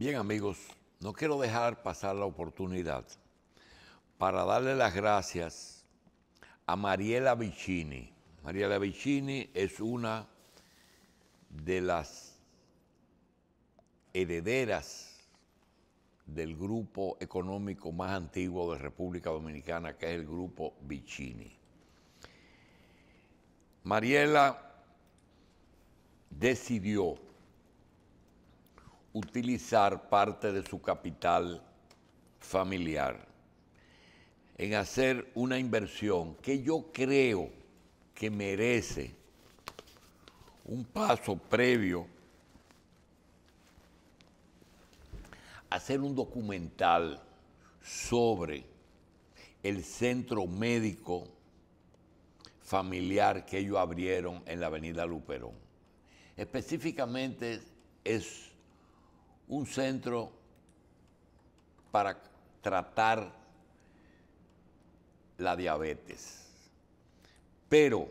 Bien amigos, no quiero dejar pasar la oportunidad para darle las gracias a Mariela Vicini. Mariela Vicini es una de las herederas del grupo económico más antiguo de República Dominicana, que es el grupo Vicini. Mariela decidió utilizar parte de su capital familiar en hacer una inversión que yo creo que merece un paso previo hacer un documental sobre el centro médico familiar que ellos abrieron en la avenida Luperón. Específicamente es un centro para tratar la diabetes. Pero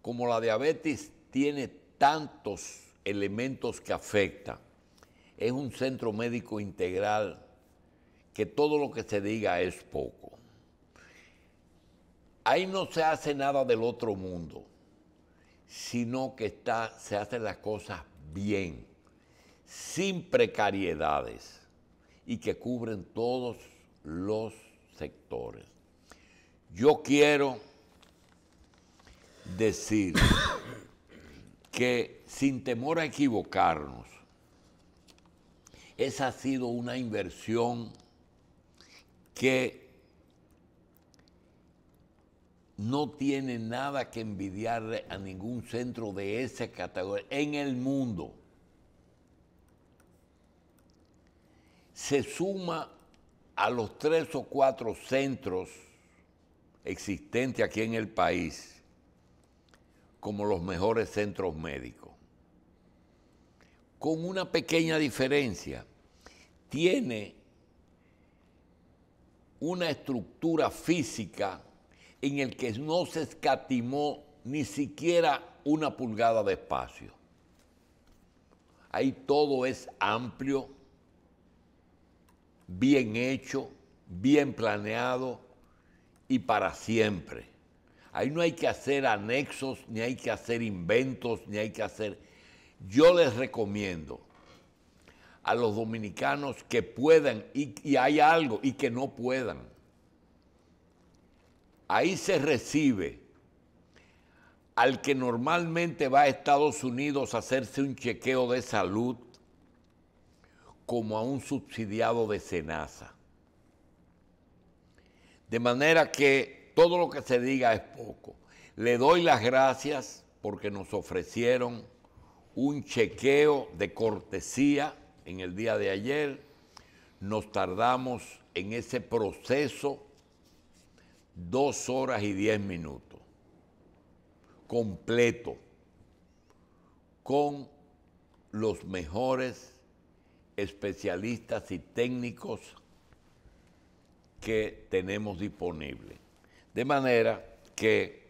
como la diabetes tiene tantos elementos que afecta, es un centro médico integral que todo lo que se diga es poco. Ahí no se hace nada del otro mundo, sino que está, se hacen las cosas bien sin precariedades y que cubren todos los sectores. Yo quiero decir que sin temor a equivocarnos, esa ha sido una inversión que no tiene nada que envidiarle a ningún centro de esa categoría en el mundo. se suma a los tres o cuatro centros existentes aquí en el país como los mejores centros médicos. Con una pequeña diferencia, tiene una estructura física en el que no se escatimó ni siquiera una pulgada de espacio. Ahí todo es amplio, bien hecho, bien planeado y para siempre. Ahí no hay que hacer anexos, ni hay que hacer inventos, ni hay que hacer... Yo les recomiendo a los dominicanos que puedan y, hay algo y que no puedan. Ahí se recibe al que normalmente va a Estados Unidos a hacerse un chequeo de salud, como a un subsidiado de Senasa. De manera que todo lo que se diga es poco. Le doy las gracias porque nos ofrecieron un chequeo de cortesía en el día de ayer. Nos tardamos en ese proceso dos horas y diez minutos. Completo. Con los mejores especialistas y técnicos que tenemos disponibles. De manera que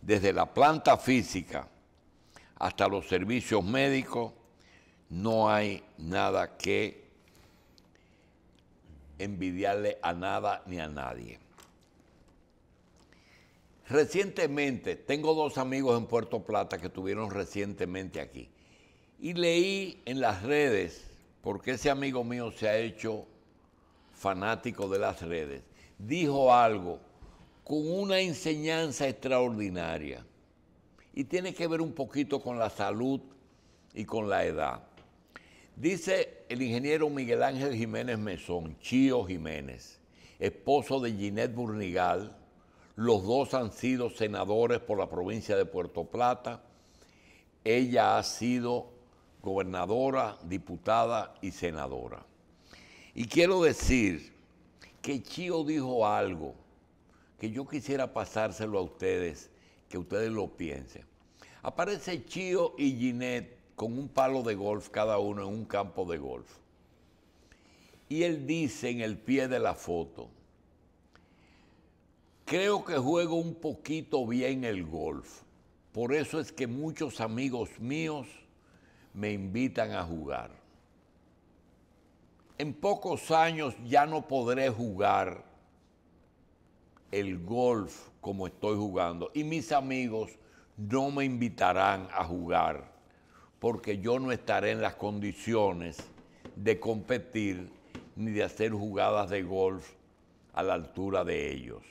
desde la planta física hasta los servicios médicos no hay nada que envidiarle a nada ni a nadie. Recientemente, tengo dos amigos en Puerto Plata que estuvieron recientemente aquí y leí en las redes porque ese amigo mío se ha hecho fanático de las redes, dijo algo con una enseñanza extraordinaria y tiene que ver un poquito con la salud y con la edad. Dice el ingeniero Miguel Ángel Jiménez Mesón, Chío Jiménez, esposo de Ginette Burnigal, los dos han sido senadores por la provincia de Puerto Plata, ella ha sido gobernadora, diputada y senadora. Y quiero decir que Chío dijo algo que yo quisiera pasárselo a ustedes, que ustedes lo piensen. Aparece Chío y Ginette con un palo de golf cada uno en un campo de golf. Y él dice en el pie de la foto, creo que juego un poquito bien el golf. Por eso es que muchos amigos míos me invitan a jugar. En pocos años ya no podré jugar el golf como estoy jugando y mis amigos no me invitarán a jugar porque yo no estaré en las condiciones de competir ni de hacer jugadas de golf a la altura de ellos.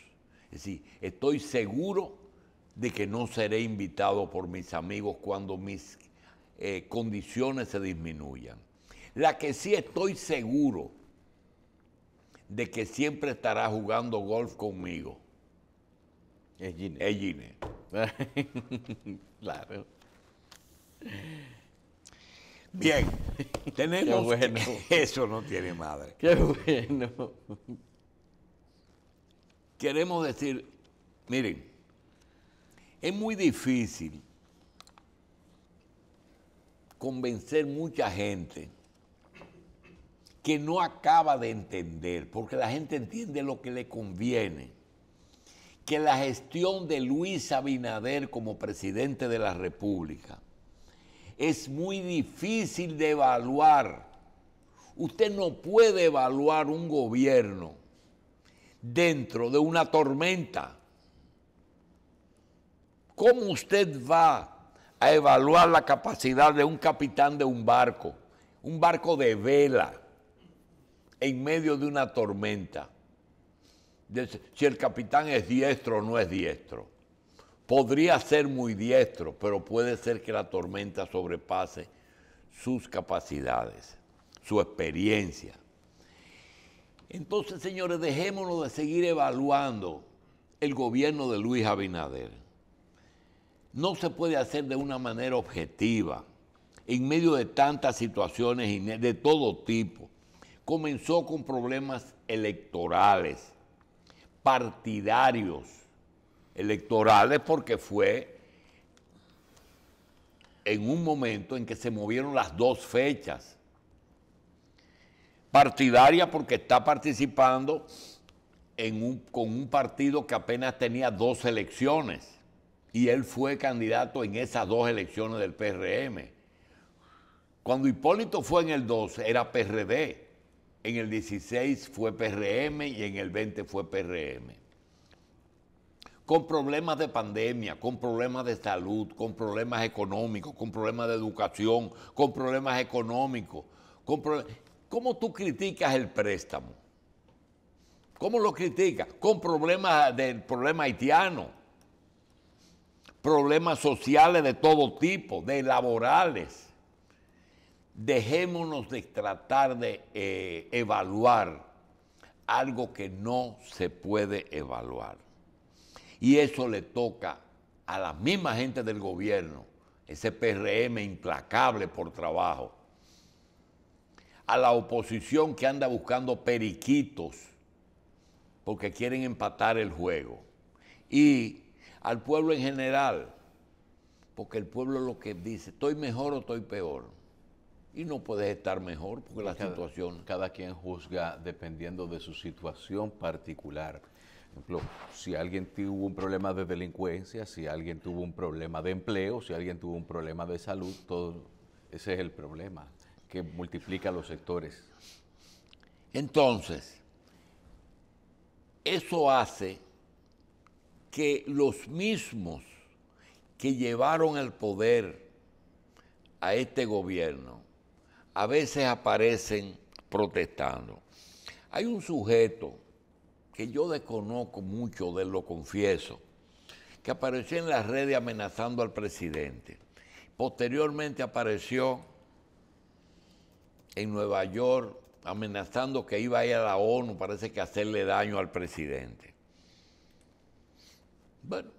Es decir, estoy seguro de que no seré invitado por mis amigos cuando mis eh, condiciones se disminuyan. La que sí estoy seguro de que siempre estará jugando golf conmigo. Es Gine. claro. Bien, tenemos. Eso no tiene madre. Qué bueno. Queremos decir, miren, es muy difícil convencer mucha gente que no acaba de entender, porque la gente entiende lo que le conviene, que la gestión de Luis Abinader como presidente de la República es muy difícil de evaluar. Usted no puede evaluar un gobierno dentro de una tormenta. ¿Cómo usted va evaluar la capacidad de un capitán de un barco, un barco de vela, en medio de una tormenta. si el capitán es diestro o no es diestro. Podría ser muy diestro, pero puede ser que la tormenta sobrepase sus capacidades, su experiencia. Entonces, señores, dejémonos de seguir evaluando el gobierno de Luis Abinader no se puede hacer de una manera objetiva en medio de tantas situaciones de todo tipo. Comenzó con problemas electorales, partidarios, electorales porque fue en un momento en que se movieron las dos fechas. Partidaria porque está participando con un partido que apenas tenía dos elecciones y él fue candidato en esas dos elecciones del PRM. Cuando Hipólito fue en el 12 era PRD, en el 16 fue PRM y en el 20 fue PRM. Con problemas de pandemia, con problemas de salud, con problemas económicos, con problemas de educación, con problemas económicos. ¿Cómo tú criticas el préstamo? ¿Cómo lo criticas? Con problemas del problema haitiano problemas sociales de todo tipo, de laborales. Dejémonos de tratar de eh, evaluar algo que no se puede evaluar. Y eso le toca a la misma gente del gobierno, ese PRM implacable por trabajo, a la oposición que anda buscando periquitos porque quieren empatar el juego. Y al pueblo en general, porque el pueblo lo que dice, estoy mejor o estoy peor. Y no puedes estar mejor porque la situación... Cada quien juzga dependiendo de su situación particular. Por ejemplo, si alguien tuvo un problema de delincuencia, si alguien tuvo un problema de empleo, si alguien tuvo un problema de salud, todo ese es el problema que multiplica los sectores. Entonces, eso hace que los mismos que llevaron al poder a este gobierno a veces aparecen protestando. Hay un sujeto que yo desconozco mucho, de lo confieso, que apareció en las redes amenazando al presidente. Posteriormente apareció en Nueva York amenazando que iba a ir a la ONU, parece que hacerle daño al presidente. Bueno,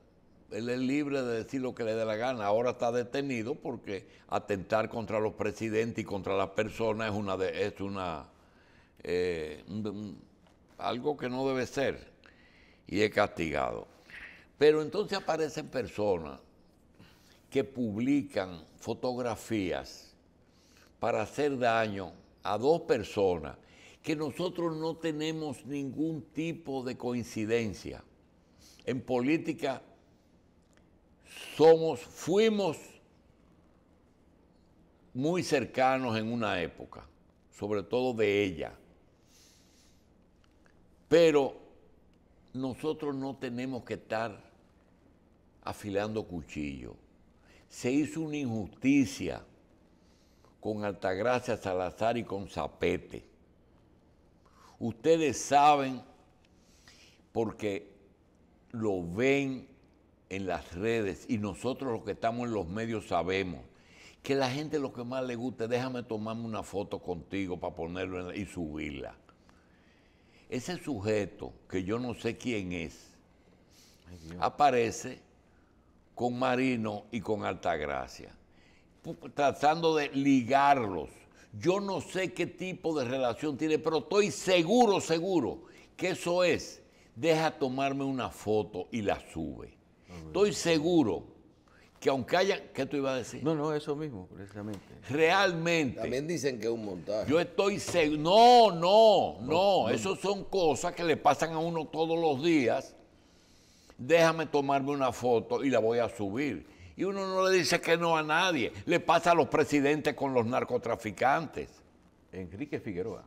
él es libre de decir lo que le dé la gana. Ahora está detenido porque atentar contra los presidentes y contra las personas es una es una eh, algo que no debe ser y es castigado. Pero entonces aparecen personas que publican fotografías para hacer daño a dos personas que nosotros no tenemos ningún tipo de coincidencia en política somos, fuimos muy cercanos en una época, sobre todo de ella. Pero nosotros no tenemos que estar afilando cuchillo. Se hizo una injusticia con Altagracia Salazar y con Zapete. Ustedes saben, porque lo ven en las redes y nosotros los que estamos en los medios sabemos que la gente lo que más le gusta, déjame tomarme una foto contigo para ponerlo y subirla. Ese sujeto, que yo no sé quién es, aparece con Marino y con Altagracia, tratando de ligarlos. Yo no sé qué tipo de relación tiene, pero estoy seguro, seguro, que eso es deja tomarme una foto y la sube. Estoy seguro que aunque haya, ¿qué tú ibas a decir? No, no, eso mismo, precisamente. Realmente. También dicen que es un montaje. Yo estoy seguro. No, no, no, no. Eso son cosas que le pasan a uno todos los días. Déjame tomarme una foto y la voy a subir. Y uno no le dice que no a nadie. Le pasa a los presidentes con los narcotraficantes. Enrique Figueroa.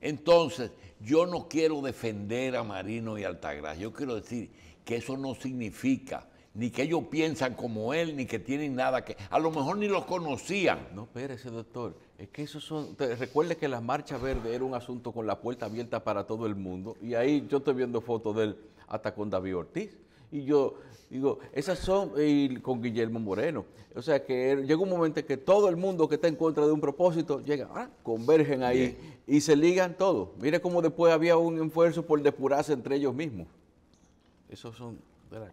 Entonces, yo no quiero defender a Marino y Altagracia, yo quiero decir que eso no significa ni que ellos piensan como él, ni que tienen nada que... A lo mejor ni los conocían. No, espérese, doctor. Es que eso son... Recuerde que la Marcha Verde era un asunto con la puerta abierta para todo el mundo. Y ahí yo estoy viendo fotos de él hasta con David Ortiz. Y yo digo, esas son, y con Guillermo Moreno. O sea que er, llega un momento que todo el mundo que está en contra de un propósito llega, ah, convergen ahí y se ligan todos. Mire cómo después había un esfuerzo por depurarse entre ellos mismos. Esos son. ¿verdad?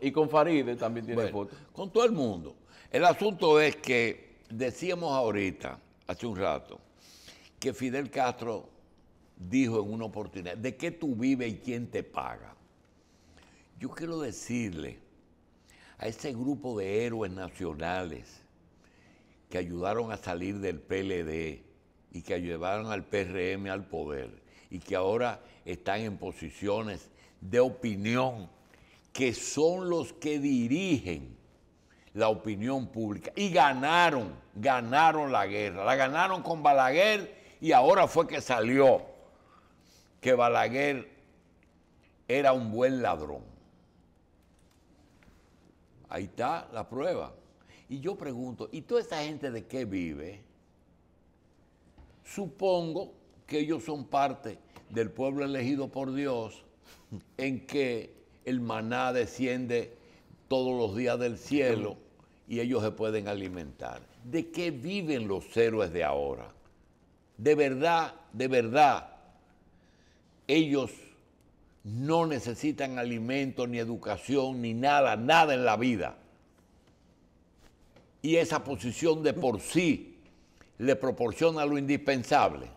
Y, con, Faride también tiene fotos. Con todo el mundo. El asunto es que decíamos ahorita, hace un rato, que Fidel Castro dijo en una oportunidad, ¿de qué tú vives y quién te paga? Yo quiero decirle a ese grupo de héroes nacionales que ayudaron a salir del PLD y que llevaron al PRM al poder y que ahora están en posiciones de opinión, que son los que dirigen la opinión pública. Y ganaron, ganaron la guerra. La ganaron con Balaguer y ahora fue que salió que Balaguer era un buen ladrón. Ahí está la prueba. Y yo pregunto, ¿y toda esta gente de qué vive? Supongo que ellos son parte del pueblo elegido por Dios, en que el maná desciende todos los días del cielo y ellos se pueden alimentar. ¿De qué viven los héroes de ahora? De verdad, de verdad, ellos no necesitan alimento, ni educación, ni nada, nada en la vida. Y esa posición de por sí le proporciona lo indispensable.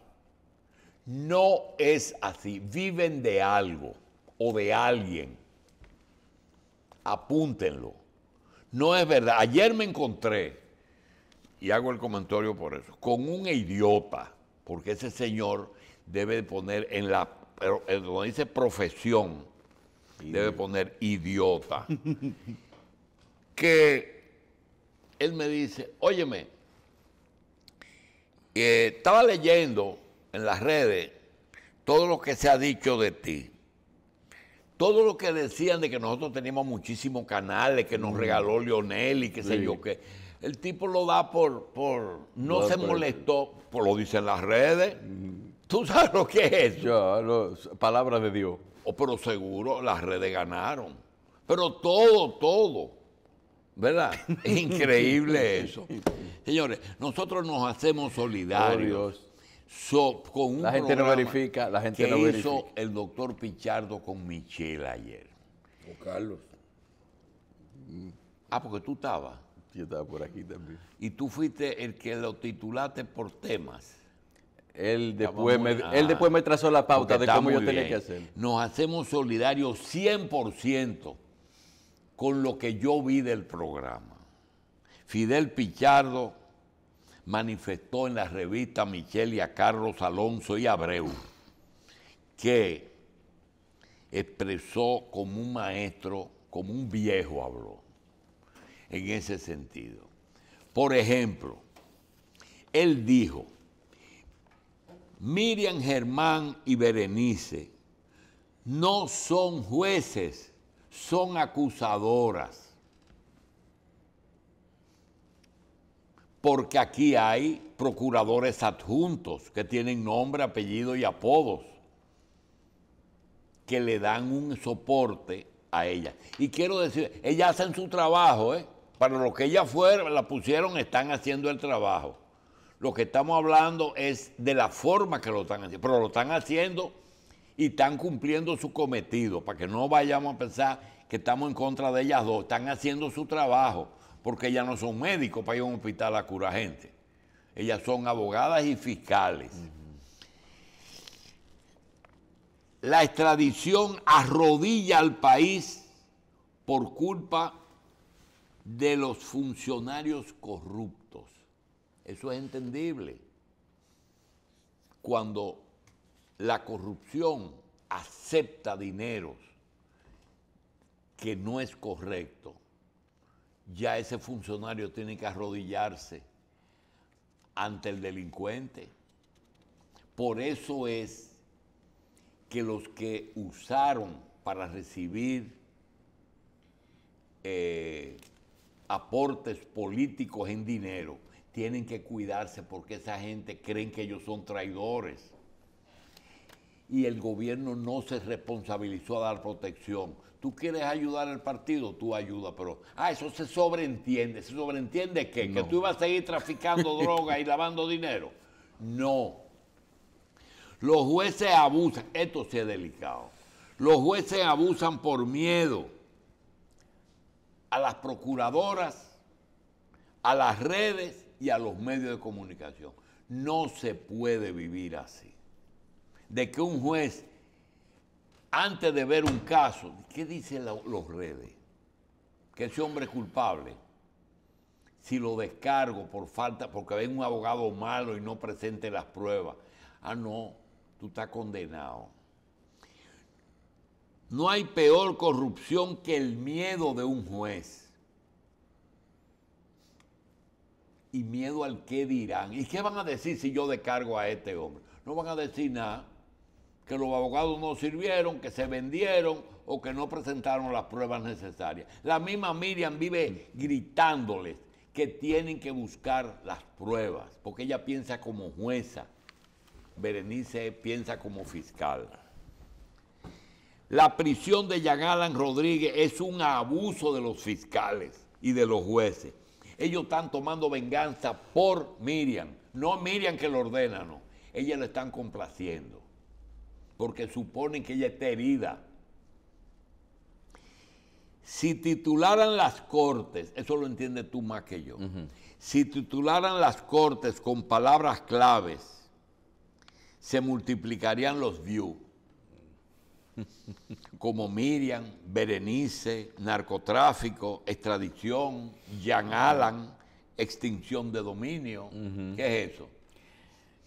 No es así. Viven de algo o de alguien. Apúntenlo. No es verdad. Ayer me encontré, y hago el comentario por eso, con un idiota, porque ese señor debe poner en la pero donde eh, dice profesión, debe poner idiota. que él me dice, óyeme, eh, estaba leyendo en las redes todo lo que se ha dicho de ti. Todo lo que decían de que nosotros teníamos muchísimos canales, que nos mm. regaló Lionel y qué sé yo qué. El tipo lo da por, por no, se molestó, por lo dicen las redes. Mm. ¿Tú sabes lo que es eso? Palabra de Dios. Oh, pero seguro, las redes ganaron. Pero todo, todo. ¿Verdad? Es increíble eso. Señores, nosotros nos hacemos solidarios. con la gente no verifica, la gente que no verifica. hizo el doctor Pichardo con Michelle ayer. O Carlos. Ah, porque tú estabas. Yo estaba por aquí también. Y tú fuiste el que lo titulaste por temas. Él después, me, él después me trazó la pauta de cómo yo tenía que hacer. Nos hacemos solidarios 100% con lo que yo vi del programa. Fidel Pichardo manifestó en la revista Michelle y a Carlos Alonso y Abreu que expresó como un maestro, como un viejo habló, en ese sentido. Por ejemplo, él dijo, Miriam Germán y Berenice no son jueces, son acusadoras. Porque aquí hay procuradores adjuntos que tienen nombre, apellido y apodos que le dan un soporte a ella. Y quiero decir, ella hacen su trabajo, ¿eh? Para lo que ella fuera, la pusieron, están haciendo el trabajo. Lo que estamos hablando es de la forma que lo están haciendo, pero lo están haciendo y están cumpliendo su cometido, para que no vayamos a pensar que estamos en contra de ellas dos, están haciendo su trabajo, porque ellas no son médicos para ir a un hospital a curar gente, ellas son abogadas y fiscales. La extradición arrodilla al país por culpa de los funcionarios corruptos. Eso es entendible. Cuando la corrupción acepta dineros que no es correcto, ya ese funcionario tiene que arrodillarse ante el delincuente. Por eso es que los que usaron para recibir eh, aportes políticos en dinero, tienen que cuidarse porque esa gente creen que ellos son traidores. Y el gobierno no se responsabilizó a dar protección. Tú quieres ayudar al partido, tú ayudas, pero ah, eso se sobreentiende. ¿Se sobreentiende qué? Que tú ibas a seguir traficando droga y lavando dinero. No. Los jueces abusan, esto sí es delicado. Los jueces abusan por miedo a las procuradoras, a las redes y a los medios de comunicación. No se puede vivir así. De que un juez, antes de ver un caso, ¿qué dicen los redes? Que ese hombre es culpable. Si lo descargo por falta, porque ven un abogado malo y no presente las pruebas. Ah, no, tú estás condenado. No hay peor corrupción que el miedo de un juez. y miedo al qué dirán. ¿Y qué van a decir si yo descargo a este hombre? No van a decir nada, que los abogados no sirvieron, que se vendieron o que no presentaron las pruebas necesarias. La misma Miriam vive gritándoles que tienen que buscar las pruebas, porque ella piensa como jueza, Berenice piensa como fiscal. La prisión de Yan Alan Rodríguez es un abuso de los fiscales y de los jueces ellos están tomando venganza por Miriam. No Miriam que lo ordena, no. Ella la están complaciendo. Porque suponen que ella está herida. Si titularan las cortes, eso lo entiende tú más que yo. Si titularan las cortes con palabras claves, se multiplicarían los views. como Miriam, Berenice, narcotráfico, extradición, Jan Alan, ah. extinción de dominio. ¿Qué es eso?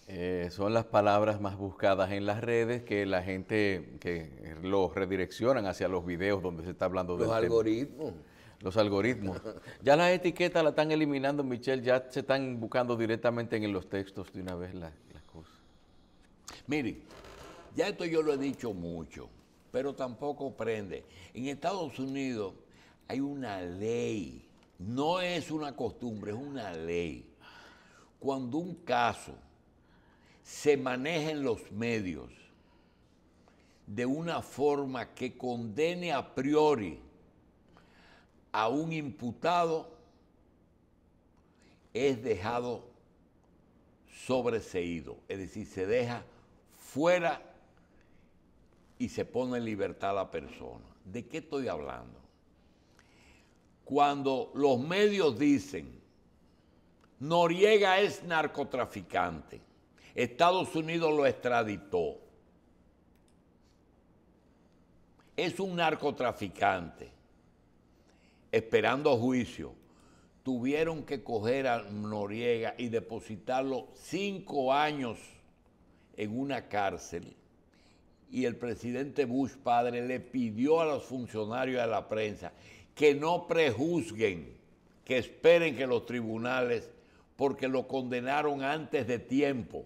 Eh, son las palabras más buscadas en las redes que la gente que los redireccionan hacia los videos donde se está hablando de los algoritmos. Los algoritmos. ya las etiquetas la están eliminando, Michelle, ya se están buscando directamente en los textos de una vez las, las cosas. Miren, ya esto yo lo he dicho mucho pero tampoco prende. En Estados Unidos hay una ley, no es una costumbre, es una ley. Cuando un caso se maneja en los medios de una forma que condene a priori a un imputado, es dejado sobreseído, es decir, se deja fuera y se pone en libertad la persona. ¿De qué estoy hablando? Cuando los medios dicen, Noriega es narcotraficante, Estados Unidos lo extraditó, es un narcotraficante, esperando juicio, tuvieron que coger a Noriega y depositarlo cinco años en una cárcel y el presidente Bush padre le pidió a los funcionarios de la prensa que no prejuzguen, que esperen que los tribunales, porque lo condenaron antes de tiempo.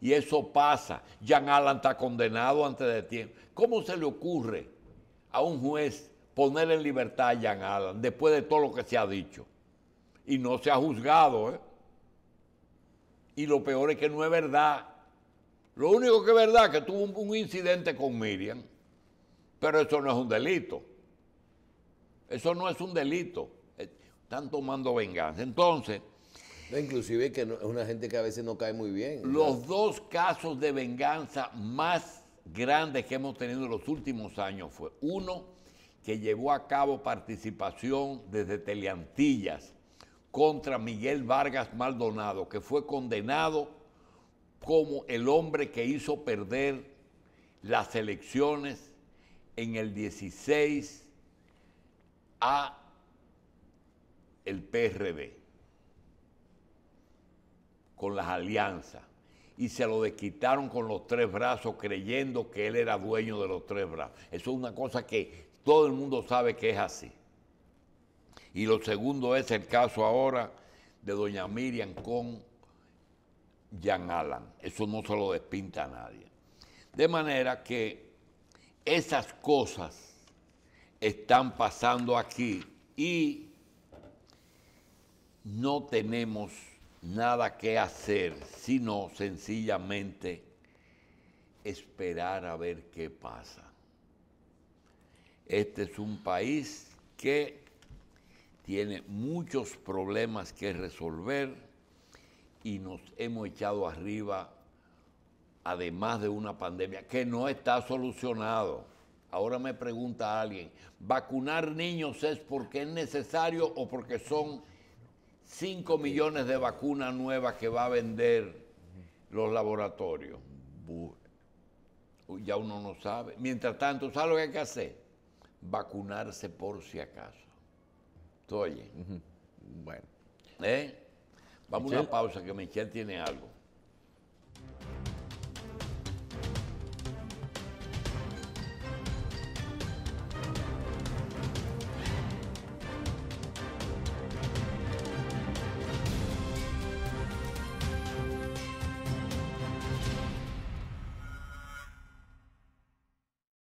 Y eso pasa. Jan Allen está condenado antes de tiempo. ¿Cómo se le ocurre a un juez poner en libertad a Jan Allen después de todo lo que se ha dicho? Y no se ha juzgado. ¿eh? Y lo peor es que no es verdad lo único que es verdad es que tuvo un, incidente con Miriam, pero eso no es un delito. Eso no es un delito. Eh, están tomando venganza. Entonces, inclusive que es una gente que a veces no cae muy bien. Los dos casos de venganza más grandes que hemos tenido en los últimos años fue uno que llevó a cabo participación desde Teleantillas contra Miguel Vargas Maldonado, que fue condenado como el hombre que hizo perder las elecciones en el 16 a el PRD con las alianzas y se lo desquitaron con los tres brazos creyendo que él era dueño de los tres brazos. Eso es una cosa que todo el mundo sabe que es así. Y lo segundo es el caso ahora de doña Miriam con eso no se lo despinta a nadie. De manera que esas cosas están pasando aquí y no tenemos nada que hacer, sino sencillamente esperar a ver qué pasa. Este es un país que tiene muchos problemas que resolver y nos hemos echado arriba, además de una pandemia que no está solucionado. Ahora me pregunta alguien, ¿vacunar niños es porque es necesario o porque son 5 millones de vacunas nuevas que va a vender los laboratorios? Ya uno no sabe. Mientras tanto, ¿sabes lo que hay que hacer? Vacunarse por si acaso. ¿Tú Bueno. ¿Eh? Vamos a una pausa que Michelle tiene algo.